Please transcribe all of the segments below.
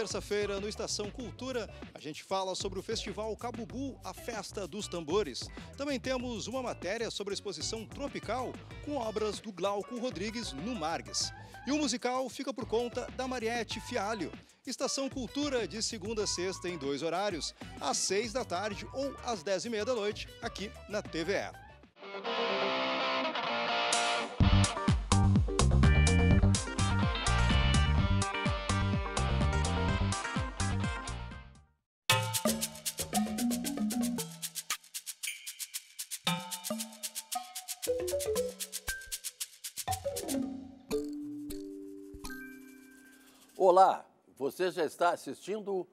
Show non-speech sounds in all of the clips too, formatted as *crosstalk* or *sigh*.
terça-feira, no Estação Cultura, a gente fala sobre o Festival Cabubu, a Festa dos Tambores. Também temos uma matéria sobre a exposição Tropical, com obras do Glauco Rodrigues no Margues. E o musical fica por conta da Mariette Fialho. Estação Cultura, de segunda a sexta, em dois horários, às seis da tarde ou às dez e meia da noite, aqui na TVE. Olá, você já está assistindo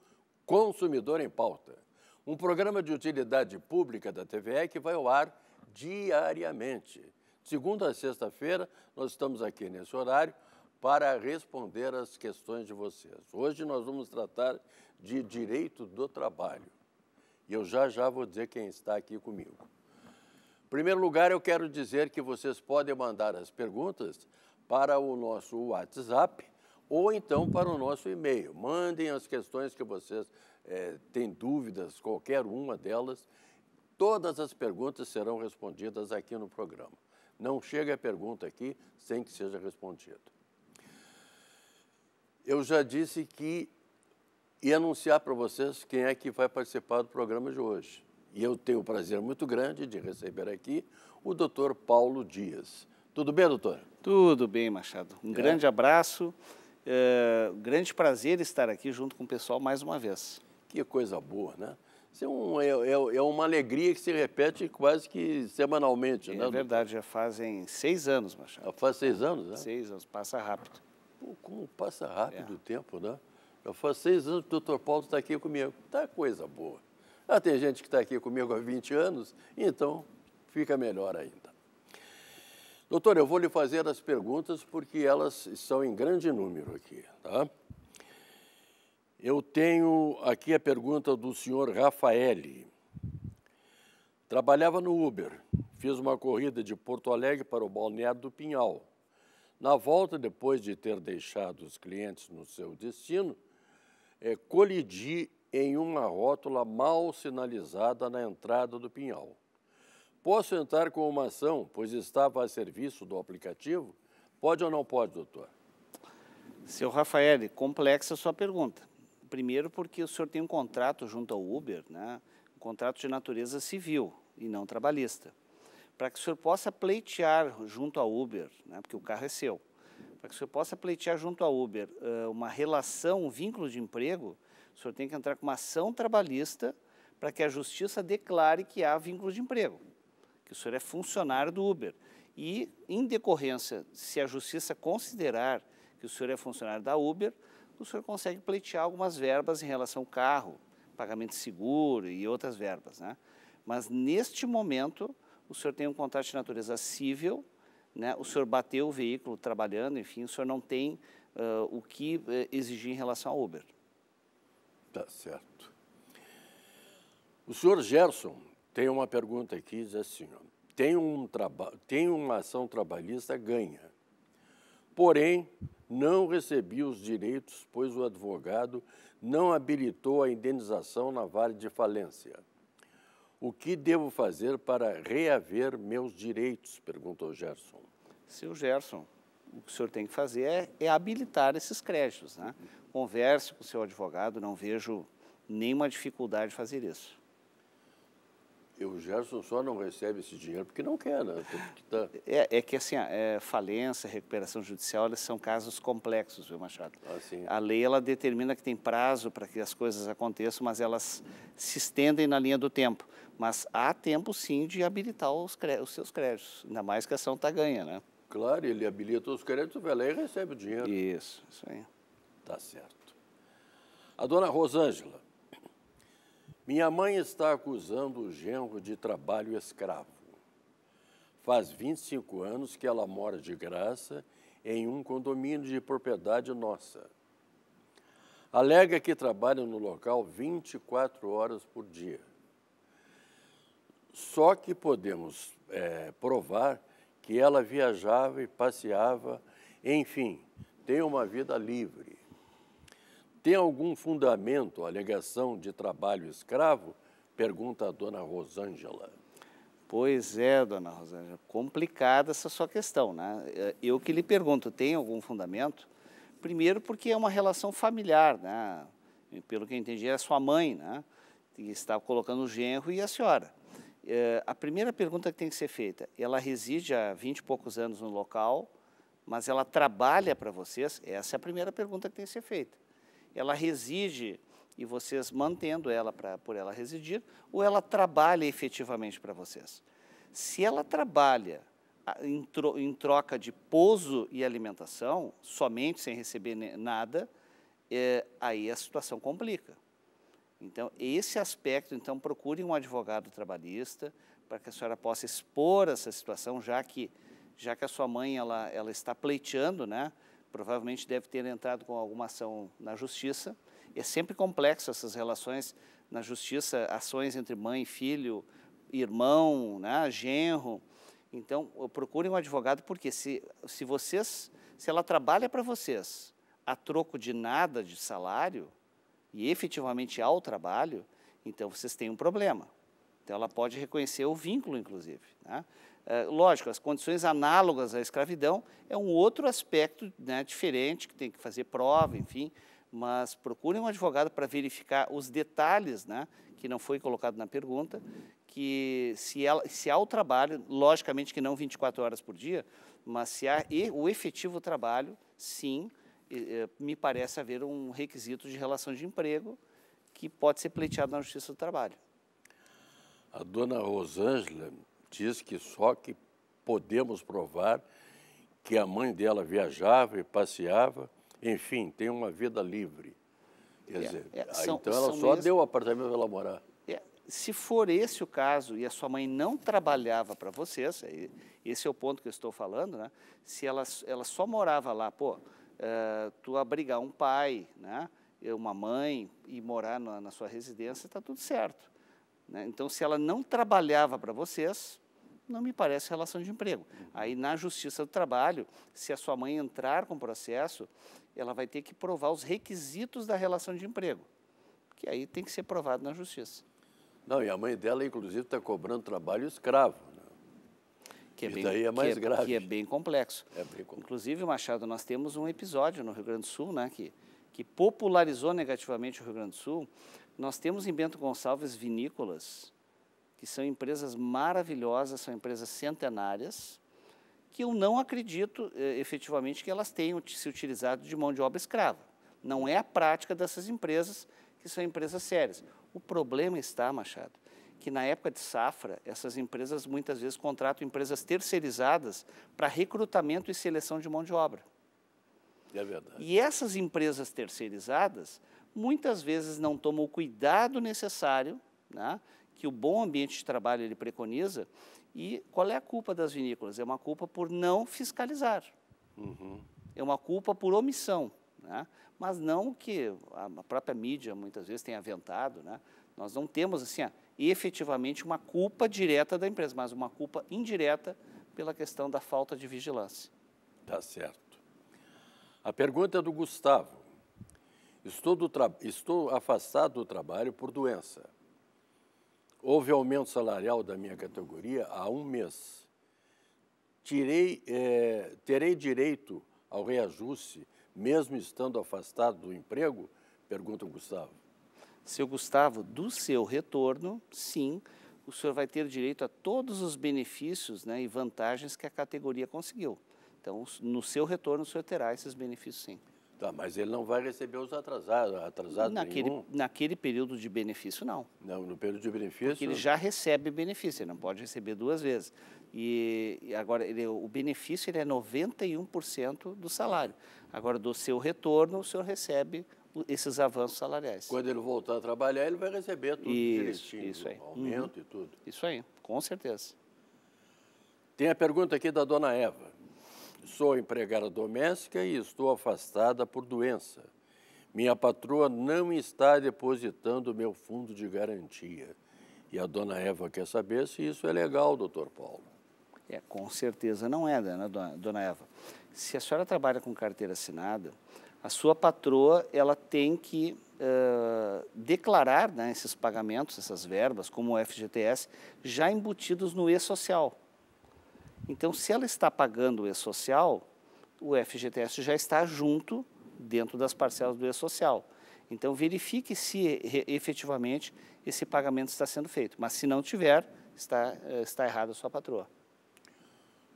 Consumidor em Pauta, um programa de utilidade pública da TVE que vai ao ar diariamente. Segunda a sexta-feira, nós estamos aqui nesse horário para responder às questões de vocês. Hoje nós vamos tratar de direito do trabalho. E eu já já vou dizer quem está aqui comigo. Em primeiro lugar, eu quero dizer que vocês podem mandar as perguntas para o nosso WhatsApp ou então para o nosso e-mail. Mandem as questões que vocês é, têm dúvidas, qualquer uma delas. Todas as perguntas serão respondidas aqui no programa. Não chega a pergunta aqui sem que seja respondida. Eu já disse que ia anunciar para vocês quem é que vai participar do programa de hoje. E eu tenho o prazer muito grande de receber aqui o doutor Paulo Dias. Tudo bem, doutor? Tudo bem, Machado. Um é. grande abraço. É, grande prazer estar aqui junto com o pessoal mais uma vez. Que coisa boa, né? É, um, é, é, é, uma alegria que se repete quase que semanalmente, é né? É verdade, já fazem seis anos, Machado. Já faz seis anos, né? Seis anos, passa rápido. Pô, como passa rápido é. o tempo, né? Já faz seis anos que o doutor Paulo está aqui comigo. Tá coisa boa. Ah, tem gente que está aqui comigo há 20 anos, então fica melhor ainda. Doutor, eu vou lhe fazer as perguntas porque elas estão em grande número aqui, tá? Eu tenho aqui a pergunta do senhor Rafael. Trabalhava no Uber, fiz uma corrida de Porto Alegre para o Balneário do Pinhal. Na volta, depois de ter deixado os clientes no seu destino, é, colidi em uma rótula mal sinalizada na entrada do Pinhal. Posso entrar com uma ação, pois estava a serviço do aplicativo? Pode ou não pode, doutor? Seu Rafael, complexa a sua pergunta. Primeiro, porque o senhor tem um contrato junto ao Uber, né? um contrato de natureza civil e não trabalhista. Para que o senhor possa pleitear junto ao Uber, né? porque o carro é seu, para que o senhor possa pleitear junto ao Uber eh, uma relação, um vínculo de emprego, o senhor tem que entrar com uma ação trabalhista para que a justiça declare que há vínculo de emprego que o senhor é funcionário do Uber. E, em decorrência, se a justiça considerar que o senhor é funcionário da Uber, o senhor consegue pleitear algumas verbas em relação ao carro, pagamento de seguro e outras verbas. Né? Mas, neste momento, o senhor tem um contrato de natureza civil, né? o senhor bateu o veículo trabalhando, enfim, o senhor não tem uh, o que uh, exigir em relação ao Uber. Tá certo. O senhor Gerson tem uma pergunta aqui, diz assim, ó, tem, um tem uma ação trabalhista ganha, porém não recebi os direitos, pois o advogado não habilitou a indenização na vale de falência. O que devo fazer para reaver meus direitos? Perguntou Gerson. Seu Gerson, o que o senhor tem que fazer é, é habilitar esses créditos. Né? Converse com o seu advogado, não vejo nenhuma dificuldade em fazer isso. E o Gerson só não recebe esse dinheiro porque não quer, né? Tá... É, é, que assim, é, falência, recuperação judicial, elas são casos complexos, viu, Machado? Ah, a lei, ela determina que tem prazo para que as coisas aconteçam, mas elas se estendem na linha do tempo. Mas há tempo, sim, de habilitar os, os seus créditos, ainda mais que a ação está ganha, né? Claro, ele habilita os créditos, vai lá e recebe o dinheiro. Isso, isso aí. Tá certo. A dona Rosângela, minha mãe está acusando o genro de trabalho escravo. Faz 25 anos que ela mora de graça em um condomínio de propriedade nossa. Alega que trabalha no local 24 horas por dia. Só que podemos é, provar que ela viajava e passeava, enfim, tem uma vida livre. Tem algum fundamento a alegação de trabalho escravo? Pergunta a dona Rosângela. Pois é, dona Rosângela, é complicada essa sua questão, né? É, eu que lhe pergunto, tem algum fundamento? Primeiro porque é uma relação familiar, né? Pelo que eu entendi, é a sua mãe, né? Que está colocando o genro e a senhora. É, a primeira pergunta que tem que ser feita, ela reside há 20 e poucos anos no local, mas ela trabalha para vocês? Essa é a primeira pergunta que tem que ser feita ela reside e vocês mantendo ela pra, por ela residir, ou ela trabalha efetivamente para vocês. Se ela trabalha em, tro, em, troca de pouso e alimentação, somente sem receber nada, é, aí a situação complica. Então, esse aspecto, então, procure um advogado trabalhista para que a senhora possa expor essa situação, já que, já que a sua mãe ela, ela está pleiteando, né? Provavelmente deve ter entrado com alguma ação na justiça. É sempre complexo essas relações na justiça, ações entre mãe, filho, irmão, né, genro. Então, procurem um advogado, porque se, se vocês, se ela trabalha para vocês a troco de nada de salário, e efetivamente há o trabalho, então vocês têm um problema. Então, ela pode reconhecer o vínculo, inclusive. Né? Eh, lógico, as condições análogas à escravidão é um outro aspecto né, diferente, que tem que fazer prova, enfim, mas procurem um advogado para verificar os detalhes, né, que não foi colocado na pergunta, que se, ela, se há o trabalho, logicamente que não 24 horas por dia, mas se há e o efetivo trabalho, sim, me parece haver um requisito de relação de emprego que pode ser pleiteado na Justiça do Trabalho. A dona Rosângela diz que só que podemos provar que a mãe dela viajava e passeava, enfim, tem uma vida livre. Quer é, dizer, é, são, então ela só mesmo... deu o apartamento para ela morar. É, se for esse o caso e a sua mãe não trabalhava para vocês, esse é o ponto que eu estou falando, né? Se ela, ela só morava lá, pô, eh, tu abrigar um pai, né? uma mãe e morar na, na sua residência, está tudo certo. Né? Então, se ela não trabalhava para vocês, não me parece relação de emprego. Uhum. Aí, na Justiça do Trabalho, se a sua mãe entrar com processo, ela vai ter que provar os requisitos da relação de emprego, que aí tem que ser provado na Justiça. Não, e a mãe dela, inclusive, está cobrando trabalho escravo. Né? Que é bem, daí é mais que é, grave. Que é bem complexo. É bem complexo. Inclusive, Machado, nós temos um episódio no Rio Grande do Sul, né, que, que popularizou negativamente o Rio Grande do Sul, nós temos em Bento Gonçalves vinícolas, que são empresas maravilhosas, são empresas centenárias, que eu não acredito eh, efetivamente que elas tenham se utilizado de mão de obra escrava. Não é a prática dessas empresas, que são empresas sérias. O problema está, Machado, que na época de safra, essas empresas muitas vezes contratam empresas terceirizadas para recrutamento e seleção de mão de obra. É verdade. E essas empresas terceirizadas muitas vezes não toma o cuidado necessário, né, que o bom ambiente de trabalho ele preconiza. E qual é a culpa das vinícolas? É uma culpa por não fiscalizar. Uhum. É uma culpa por omissão. Né? Mas não que a própria mídia muitas vezes tenha aventado. Né? Nós não temos assim, ó, efetivamente uma culpa direta da empresa, mas uma culpa indireta pela questão da falta de vigilância. Tá certo. A pergunta é do Gustavo. Estou, estou, afastado do trabalho por doença. Houve aumento salarial da minha categoria há um mês. Tirei, é, terei direito ao reajuste, mesmo estando afastado do emprego? Pergunta o Gustavo. Seu Gustavo, do seu retorno, sim, o senhor vai ter direito a todos os benefícios né, e vantagens que a categoria conseguiu. Então, no seu retorno, o senhor terá esses benefícios, sim. Tá, mas ele não vai receber os atrasados, atrasados naquele, nenhum. Naquele período de benefício, não. Não, no período de benefício? Porque ele já recebe benefício, ele não pode receber duas vezes. E, e agora, ele, o benefício ele é 91% do salário. Agora, do seu retorno, o senhor recebe esses avanços salariais. Quando ele voltar a trabalhar, ele vai receber tudo isso, direitinho. Isso aí. Aumento uhum. e tudo. Isso aí, com certeza. Tem a pergunta aqui da dona Eva. Sou empregada doméstica e estou afastada por doença. Minha patroa não está depositando meu fundo de garantia. E a dona Eva quer saber se isso é legal, doutor Paulo. É, com certeza não é, né, dona Eva. Se a senhora trabalha com carteira assinada, a sua patroa ela tem que uh, declarar né, esses pagamentos, essas verbas, como o FGTS, já embutidos no E-Social. Então, se ela está pagando o E-Social, o FGTS já está junto dentro das parcelas do E-Social. Então, verifique se efetivamente esse pagamento está sendo feito. Mas, se não tiver, está, eh, está errada a sua patroa.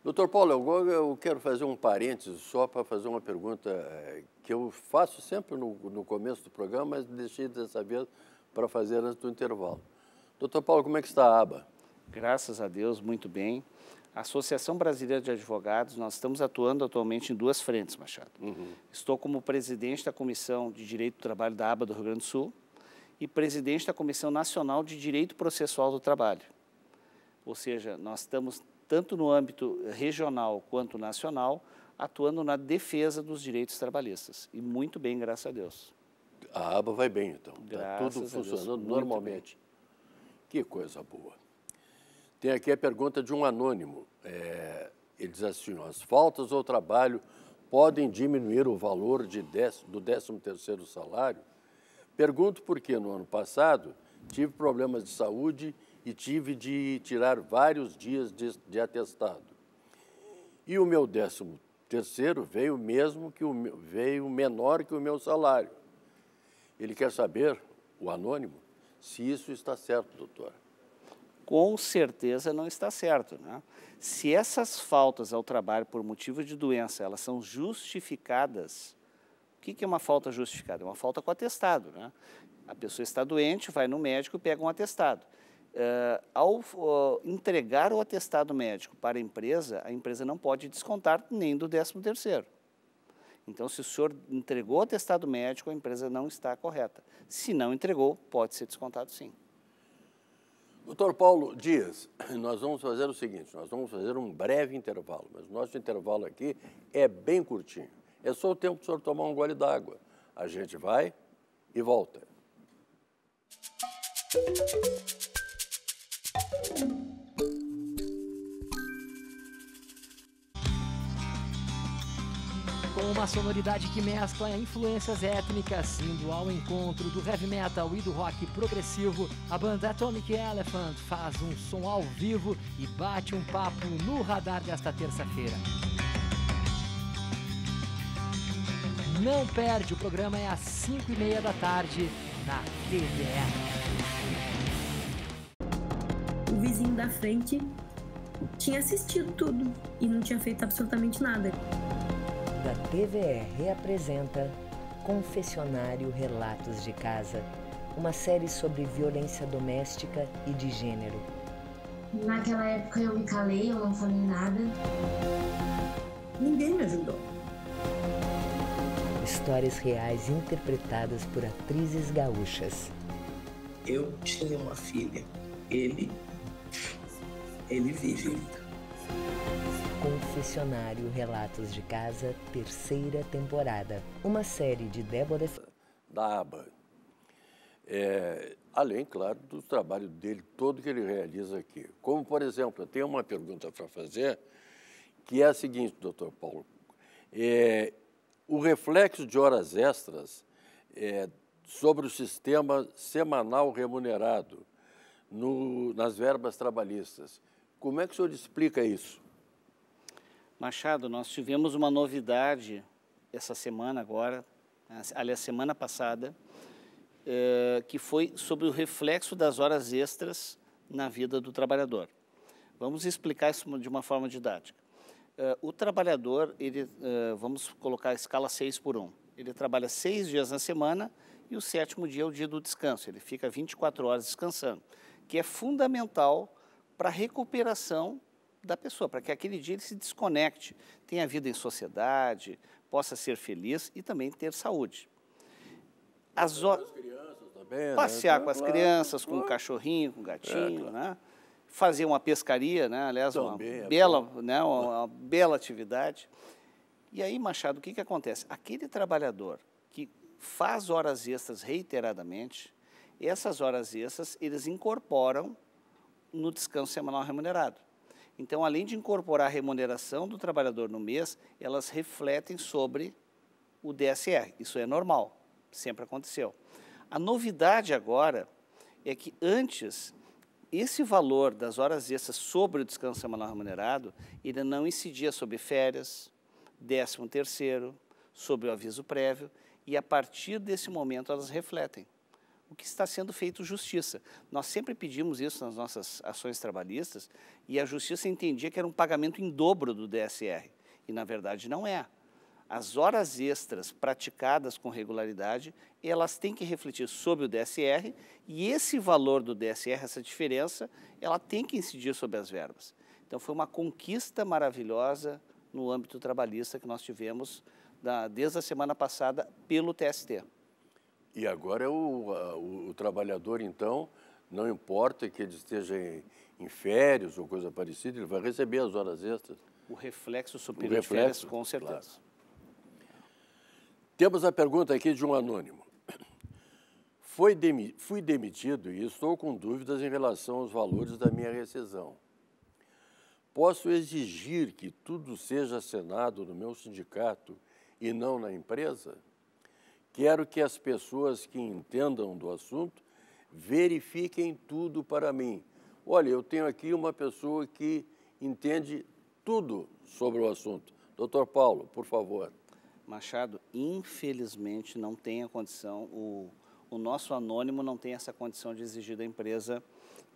Doutor Paulo, eu quero fazer um parênteses só para fazer uma pergunta eh, que eu faço sempre no, no começo do programa, mas deixei dessa vez para fazer antes do intervalo. Doutor Paulo, como é que está a aba? graças a Deus, muito bem. A Associação Brasileira de Advogados, nós estamos atuando atualmente em duas frentes, Machado. Uhum. Estou como presidente da Comissão de Direito do Trabalho da ABA do Rio Grande do Sul e presidente da Comissão Nacional de Direito Processual do Trabalho. Ou seja, nós estamos, tanto no âmbito regional quanto nacional, atuando na defesa dos direitos trabalhistas. E muito bem, graças a Deus. A aba vai bem, então. Está tudo funcionando normalmente. Que coisa boa. Tem aqui a pergunta de um anônimo. É, ele diz assim, as faltas ao trabalho podem diminuir o valor de dez, do 13 salário? Pergunto porque no ano passado tive problemas de saúde e tive de tirar vários dias de, de atestado. E o meu 13 veio mesmo que o veio menor que o meu salário. Ele quer saber, o anônimo, se isso está certo, doutor com certeza não está certo. Né? Se essas faltas ao trabalho por motivo de doença, elas são justificadas, o que, é uma falta justificada? É uma falta com atestado. Né? A pessoa está doente, vai no médico e pega um atestado. Uh, ao uh, entregar o atestado médico para a empresa, a empresa não pode descontar nem do 13 terceiro. Então, se o senhor entregou o atestado médico, a empresa não está correta. Se não entregou, pode ser descontado sim. Doutor Paulo Dias, *clears throat* nós vamos fazer o seguinte: nós vamos fazer um breve intervalo, mas o nosso intervalo aqui é bem curtinho. É só o tempo do senhor tomar um gole d'água. A gente vai e volta. Música Uma sonoridade que mescla influências étnicas, indo ao encontro do heavy metal e do rock progressivo, a banda Atomic Elephant faz um som ao vivo e bate um papo no radar desta terça-feira. Não perde, o programa é às 5 e meia da tarde na TV. O vizinho da frente tinha assistido tudo e não tinha feito absolutamente nada da TVR reapresenta Confessionário Relatos de Casa, uma série sobre violência doméstica e de gênero. Naquela época eu me calei, eu não falei nada. Ninguém me ajudou. Histórias reais interpretadas por atrizes gaúchas. Eu tinha uma filha. Ele. Ele vive ainda. Confessionário Relatos de Casa, terceira temporada. Uma série de Débora... Da ABA. É, além, claro, do trabalho dele todo que ele realiza aqui. Como, por exemplo, eu tenho uma pergunta para fazer, que é a seguinte, doutor Paulo. É, o reflexo de horas extras é, sobre o sistema semanal remunerado no, nas verbas trabalhistas. Como é que o senhor explica isso? Machado, nós tivemos uma novidade essa semana agora, aliás, semana passada, eh, que foi sobre o reflexo das horas extras na vida do trabalhador. Vamos explicar isso de uma forma didática. Eh, o trabalhador, ele, eh, vamos colocar a escala 6 por 1. Ele trabalha seis dias na semana e o sétimo dia é o dia do descanso. Ele fica 24 horas descansando, que é fundamental para a recuperação da pessoa, para que aquele dia ele se desconecte, tenha vida em sociedade, possa ser feliz e também ter saúde. As o... Passear com as crianças, né? então, com o um cachorrinho, com o um gatinho, é, né? fazer uma pescaria, né? aliás, uma, é bela, né? uma, uma bela atividade. E aí, Machado, o que, que acontece? Aquele trabalhador que faz horas extras reiteradamente, essas horas extras eles incorporam no descanso semanal remunerado. Então, além de incorporar a remuneração do trabalhador no mês, elas refletem sobre o DSR. Isso é normal, sempre aconteceu. A novidade agora é que antes esse valor das horas extras sobre o descanso semanal remunerado, ele não incidia sobre férias, décimo terceiro, sobre o aviso prévio, e a partir desse momento elas refletem o que está sendo feito justiça. Nós sempre pedimos isso nas nossas ações trabalhistas e a justiça entendia que era um pagamento em dobro do DSR. E, na verdade, não é. As horas extras praticadas com regularidade, elas têm que refletir sobre o DSR e esse valor do DSR, essa diferença, ela tem que incidir sobre as verbas. Então, foi uma conquista maravilhosa no âmbito trabalhista que nós tivemos da, desde a semana passada pelo TST. E agora é o, o, o, trabalhador, então, não importa que ele esteja em, em, férias ou coisa parecida, ele vai receber as horas extras. O reflexo sobre o reflexo, férias, com certeza. Claro. Temos a pergunta aqui de um anônimo. Foi demi fui demitido e estou com dúvidas em relação aos valores da minha rescisão. Posso exigir que tudo seja assinado no meu sindicato e não na empresa? Quero que as pessoas que entendam do assunto verifiquem tudo para mim. Olha, eu tenho aqui uma pessoa que entende tudo sobre o assunto. Doutor Paulo, por favor. Machado, infelizmente não tem a condição, o, o nosso anônimo não tem essa condição de exigir da empresa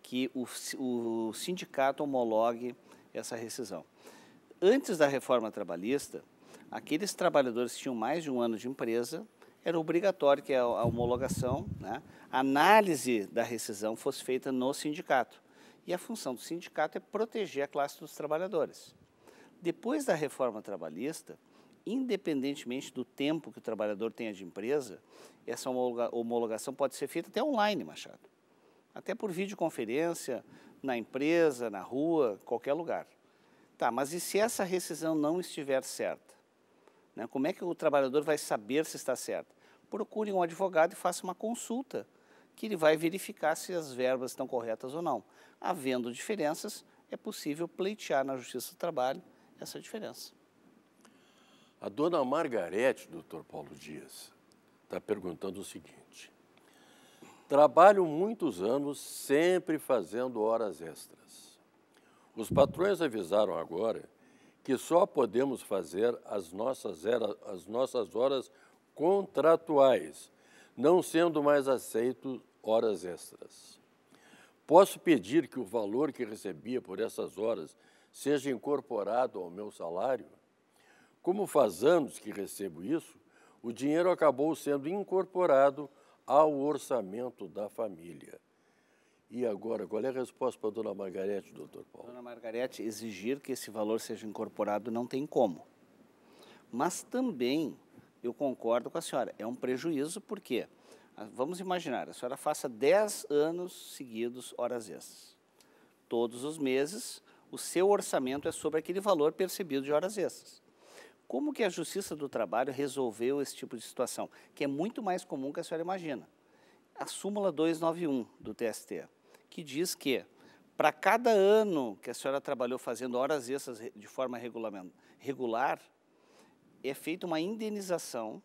que o, o sindicato homologue essa rescisão. Antes da reforma trabalhista, aqueles trabalhadores que tinham mais de um ano de empresa era obrigatório que a, a homologação, né, a análise da rescisão fosse feita no sindicato. E a função do sindicato é proteger a classe dos trabalhadores. Depois da reforma trabalhista, independentemente do tempo que o trabalhador tenha de empresa, essa homologação pode ser feita até online, Machado. Até por videoconferência, na empresa, na rua, qualquer lugar. Tá, mas e se essa rescisão não estiver certa? Né? Como é que o trabalhador vai saber se está certo? procure um advogado e faça uma consulta, que ele vai verificar se as verbas estão corretas ou não. Havendo diferenças, é possível pleitear na Justiça do Trabalho essa diferença. A dona Margarete, doutor Paulo Dias, está perguntando o seguinte. Trabalho muitos anos sempre fazendo horas extras. Os patrões avisaram agora que só podemos fazer as nossas, era, as nossas horas contratuais, não sendo mais aceitos horas extras. Posso pedir que o valor que recebia por essas horas seja incorporado ao meu salário? Como faz anos que recebo isso, o dinheiro acabou sendo incorporado ao orçamento da família. E agora, qual é a resposta para a dona Margarete, doutor Paulo? Dona Margarete, exigir que esse valor seja incorporado não tem como. Mas também eu concordo com a senhora. É um prejuízo porque, ah, vamos imaginar, a senhora faça 10 anos seguidos horas extras. Todos os meses, o seu orçamento é sobre aquele valor percebido de horas extras. Como que a Justiça do Trabalho resolveu esse tipo de situação? Que é muito mais comum que a senhora imagina. A súmula 291 do TST, que diz que para cada ano que a senhora trabalhou fazendo horas extras de forma regular, é feita uma indenização,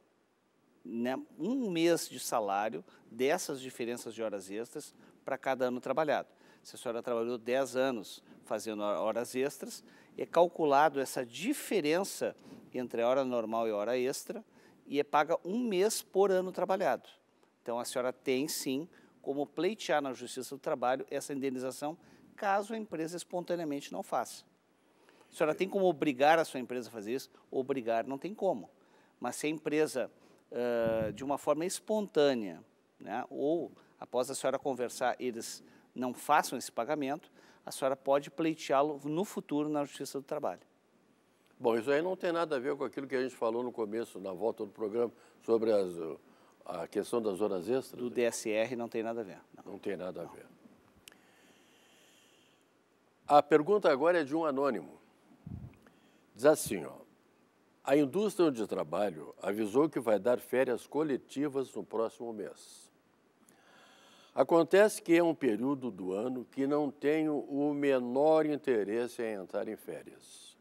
né, um mês de salário dessas diferenças de horas extras para cada ano trabalhado. Se a senhora trabalhou 10 anos fazendo horas extras, é calculado essa diferença entre a hora normal e a hora extra e é paga um mês por ano trabalhado. Então a senhora tem sim como pleitear na Justiça do Trabalho essa indenização caso a empresa espontaneamente não faça. A senhora tem como obrigar a sua empresa a fazer isso? Obrigar não tem como. Mas se a empresa, uh, de uma forma espontânea, né, ou após a senhora conversar, eles não façam esse pagamento, a senhora pode pleiteá-lo no futuro na Justiça do Trabalho. Bom, isso aí não tem nada a ver com aquilo que a gente falou no começo, na volta do programa, sobre as, a questão das horas extras? Do DSR não tem nada a ver. Não, não tem nada a ver. A pergunta agora é de um anônimo. Diz assim, ó, a indústria de trabalho avisou que vai dar férias coletivas no próximo mês. Acontece que é um período do ano que não tenho o menor interesse em entrar em férias,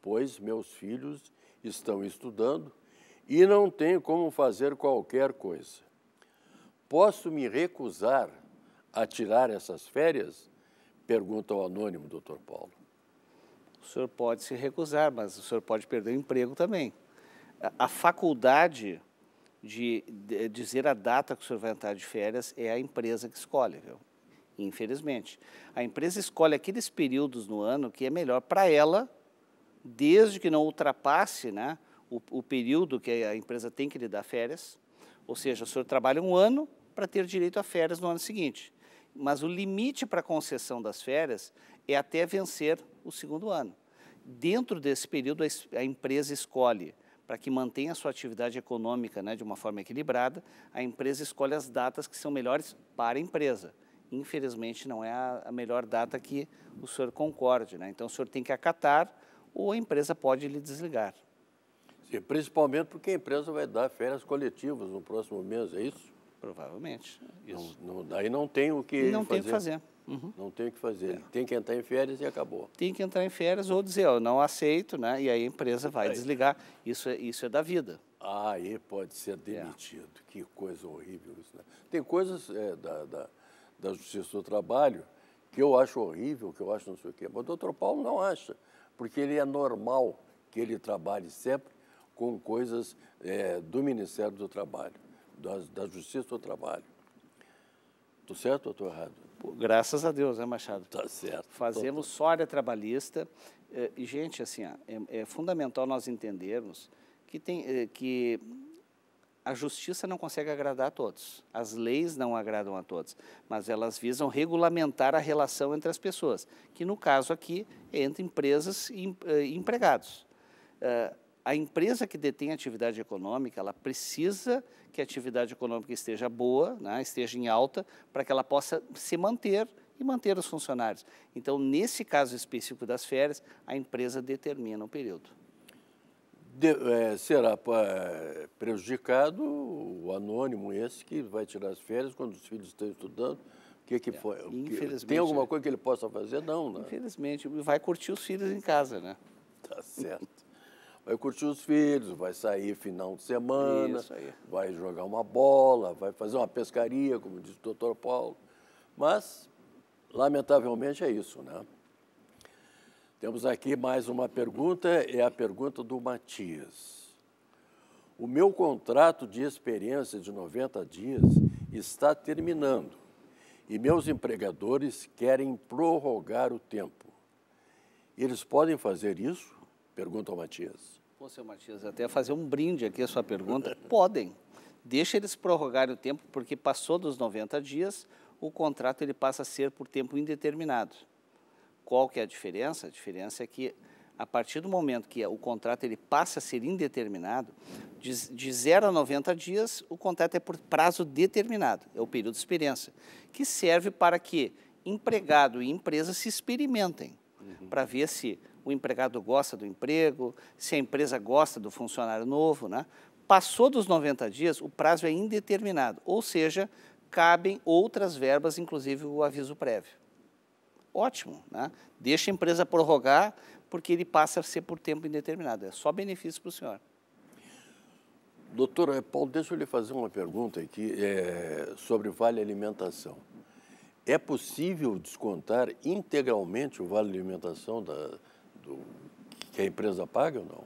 pois meus filhos estão estudando e não tenho como fazer qualquer coisa. Posso me recusar a tirar essas férias? Pergunta o anônimo, doutor Paulo. O senhor pode se recusar, mas o senhor pode perder o emprego também. A, a faculdade de, de, dizer a data que o senhor vai entrar de férias é a empresa que escolhe, viu? Infelizmente. A empresa escolhe aqueles períodos no ano que é melhor para ela, desde que não ultrapasse né, o, o período que a empresa tem que lhe dar férias. Ou seja, o senhor trabalha um ano para ter direito a férias no ano seguinte mas o limite para concessão das férias é até vencer o segundo ano. Dentro desse período, a empresa escolhe, para que mantenha a sua atividade econômica né, de uma forma equilibrada, a empresa escolhe as datas que são melhores para a empresa. Infelizmente, não é a melhor data que o senhor concorde. Né? Então, o senhor tem que acatar ou a empresa pode lhe desligar. Sim, principalmente porque a empresa vai dar férias coletivas no próximo mês, é isso? Provavelmente. Não, não, daí não tem o que não fazer. Não tem o que fazer. Uhum. Não tem o que fazer. É. Tem que entrar em férias e acabou. Tem que entrar em férias ou dizer, eu não aceito, né? E aí a empresa vai aí. desligar. Isso é, isso é da vida. Aí pode ser é. demitido. É. Que coisa horrível isso, né? Tem coisas é, da, da, da Justiça do Trabalho que eu acho horrível, que eu acho não sei o quê. Mas o doutor Paulo não acha, porque ele é normal que ele trabalhe sempre com coisas é, do Ministério do Trabalho da, da Justiça do Trabalho. Estou certo ou estou errado? Graças a Deus, né, Machado? Está certo. Fazemos só área trabalhista. É, e, gente, assim, é, é fundamental nós entendermos que, tem, é, que a justiça não consegue agradar a todos. As leis não agradam a todos, mas elas visam regulamentar a relação entre as pessoas, que no caso aqui é entre empresas e é, empregados a empresa que detém a atividade econômica, ela precisa que a atividade econômica esteja boa, né, esteja em alta, para que ela possa se manter e manter os funcionários. Então, nesse caso específico das férias, a empresa determina o período. De, é, será é, prejudicado o anônimo esse que vai tirar as férias quando os filhos estão estudando, que que é, foi? Infelizmente, tem alguma é. coisa que ele possa fazer? Não, né? Infelizmente, vai curtir os filhos em casa, né? Tá certo vai curtir os filhos, vai sair final de semana, vai jogar uma bola, vai fazer uma pescaria, como disse o doutor Paulo. Mas, lamentavelmente, é isso, né? Temos aqui mais uma pergunta, é a pergunta do Matias. O meu contrato de experiência de 90 dias está terminando e meus empregadores querem prorrogar o tempo. Eles podem fazer isso? Pergunta ao Matias. Pô, seu Matias, até fazer um brinde aqui a sua pergunta. *laughs* Podem. Deixa eles prorrogarem o tempo, porque passou dos 90 dias, o contrato ele passa a ser por tempo indeterminado. Qual que é a diferença? A diferença é que a partir do momento que o contrato ele passa a ser indeterminado, de, de 0 a 90 dias, o contrato é por prazo determinado, é o período de experiência, que serve para que empregado e empresa se experimentem, uhum. para ver se o empregado gosta do emprego, se a empresa gosta do funcionário novo. Né? Passou dos 90 dias, o prazo é indeterminado, ou seja, cabem outras verbas, inclusive o aviso prévio. Ótimo, né? deixa a empresa prorrogar, porque ele passa a ser por tempo indeterminado. É só benefício para o senhor. Doutor eh, Paulo, deixa eu lhe fazer uma pergunta aqui é, sobre vale alimentação. É possível descontar integralmente o vale alimentação da, do que a empresa paga ou não?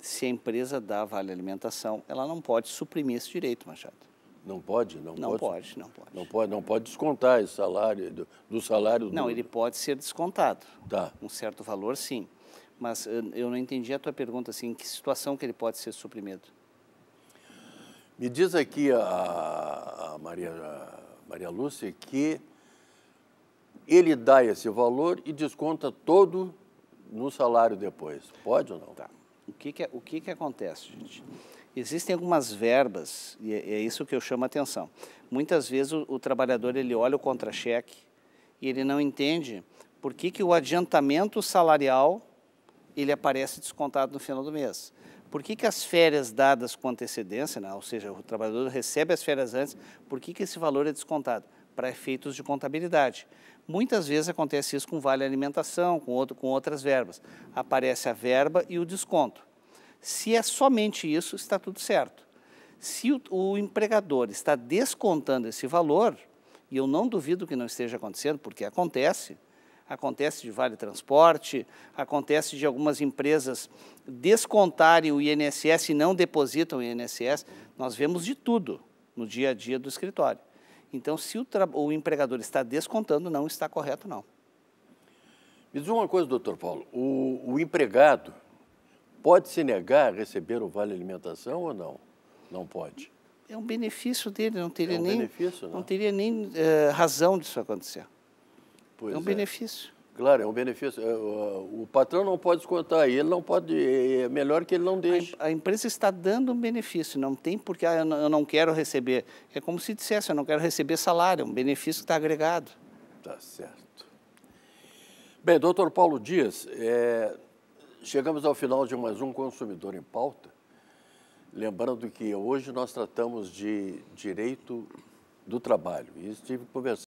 Se a empresa dá vale alimentação, ela não pode suprimir esse direito, Machado. Não pode? Não, não pode, pode, não pode. Não pode, não pode descontar esse salário, do, do salário... Não, ele pode ser descontado. Tá. Um certo valor, sim. Mas eh, eu não entendi a tua pergunta, assim, em que situação que ele pode ser suprimido? Me diz aqui a, a Maria, a Maria Lúcia que ele dá esse valor e desconta todo no salário depois. Pode ou não? Tá. O que que, é, o que, que acontece, gente? Existem algumas verbas, e é, é isso que eu chamo a atenção. Muitas vezes o, o trabalhador ele olha o contra-cheque e ele não entende por que, que o adiantamento salarial ele aparece descontado no final do mês. Por que, que as férias dadas com antecedência, né? ou seja, o trabalhador recebe as férias antes, por que, que esse valor é descontado? Para efeitos de contabilidade. Muitas vezes acontece isso com vale alimentação, com, outro, com outras verbas. Aparece a verba e o desconto. Se é somente isso, está tudo certo. Se o, o empregador está descontando esse valor, e eu não duvido que não esteja acontecendo, porque acontece, acontece de Vale Transporte, acontece de algumas empresas descontarem o INSS e não depositam o INSS. Nós vemos de tudo no dia a dia do escritório. Então, se o, o empregador está descontando, não está correto, não. Me diz uma coisa, doutor Paulo. O, o, empregado pode se negar a receber o vale alimentação ou não? Não pode. É um benefício dele, não teria é um nem, benefício, não? Né? não teria nem uh, razão disso acontecer. Pois é um é. benefício. Claro, é um benefício. É, o patrão não pode descontar, ele não pode. É, é melhor que ele não deixe. A, empresa está dando um benefício, não tem porque ah, eu não quero receber. É como se dissesse, eu não quero receber salário, é um benefício que está agregado. Tá certo. Bem, doutor Paulo Dias, é, chegamos ao final de mais um Consumidor em Pauta. Lembrando que hoje nós tratamos de direito do trabalho. E estive conversando.